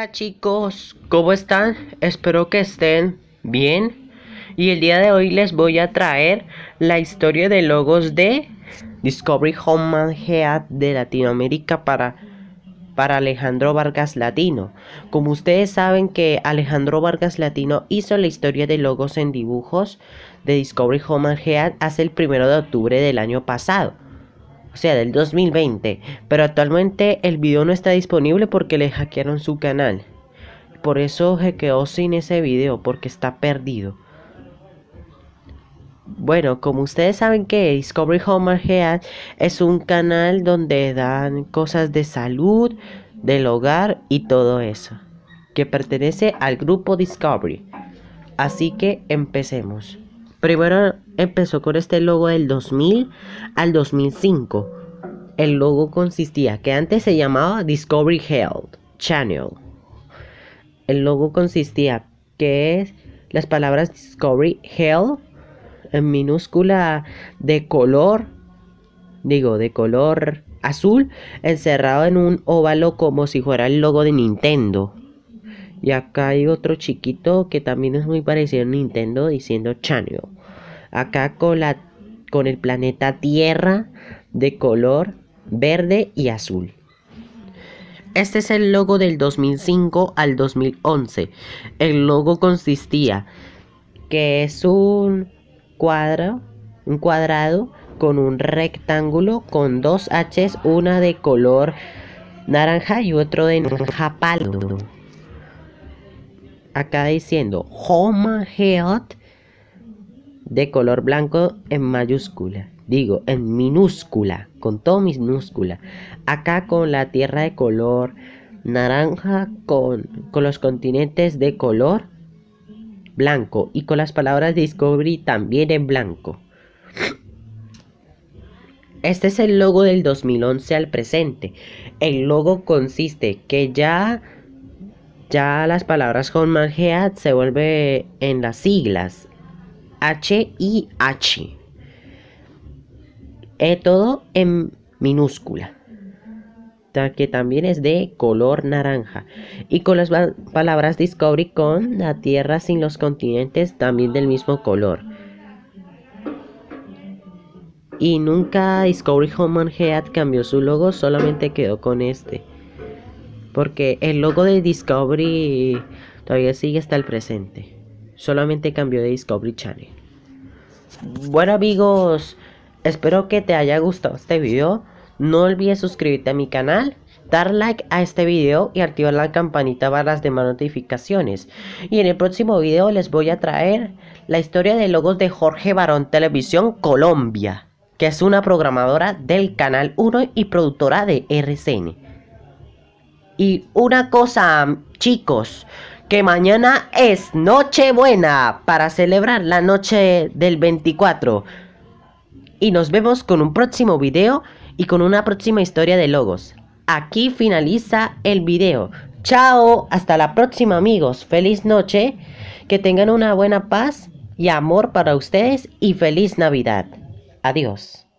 Hola chicos, ¿cómo están? Espero que estén bien. Y el día de hoy les voy a traer la historia de logos de Discovery and Head de Latinoamérica para, para Alejandro Vargas Latino. Como ustedes saben que Alejandro Vargas Latino hizo la historia de logos en dibujos de Discovery and Head hace el primero de octubre del año pasado o sea, del 2020. Pero actualmente el video no está disponible porque le hackearon su canal. Por eso se quedó sin ese video, porque está perdido. Bueno, como ustedes saben que Discovery Home Head es un canal donde dan cosas de salud, del hogar y todo eso, que pertenece al grupo Discovery. Así que empecemos. Primero empezó con este logo del 2000 al 2005. El logo consistía, que antes se llamaba Discovery Hell Channel. El logo consistía, que es las palabras Discovery Hell, en minúscula de color, digo, de color azul, encerrado en un óvalo como si fuera el logo de Nintendo. Y acá hay otro chiquito que también es muy parecido a Nintendo diciendo Channel acá con, con el planeta Tierra de color verde y azul. Este es el logo del 2005 al 2011. El logo consistía que es un cuadro, un cuadrado con un rectángulo con dos H's, una de color naranja y otro de naranja pálido. Acá diciendo Home Health de color blanco en mayúscula, digo, en minúscula, con todo minúscula. Acá con la tierra de color naranja, con, con los continentes de color blanco y con las palabras Discovery también en blanco. Este es el logo del 2011 al presente. El logo consiste que ya ya las palabras con Head se vuelve en las siglas H y H. Es todo en minúscula. Que también es de color naranja. Y con las palabras Discovery con la Tierra sin los continentes también del mismo color. Y nunca Discovery Home Head cambió su logo, solamente quedó con este. Porque el logo de Discovery todavía sigue hasta el presente solamente cambió de Discovery Channel. Bueno amigos, espero que te haya gustado este video. No olvides suscribirte a mi canal, dar like a este video y activar la campanita para las demás notificaciones. Y en el próximo video les voy a traer la historia de logos de Jorge Barón Televisión Colombia, que es una programadora del Canal 1 y productora de RCN. Y una cosa, chicos, que mañana es Nochebuena para celebrar la noche del 24. Y nos vemos con un próximo video y con una próxima historia de logos. Aquí finaliza el video. Chao, hasta la próxima amigos. Feliz noche, que tengan una buena paz y amor para ustedes y feliz Navidad. Adiós.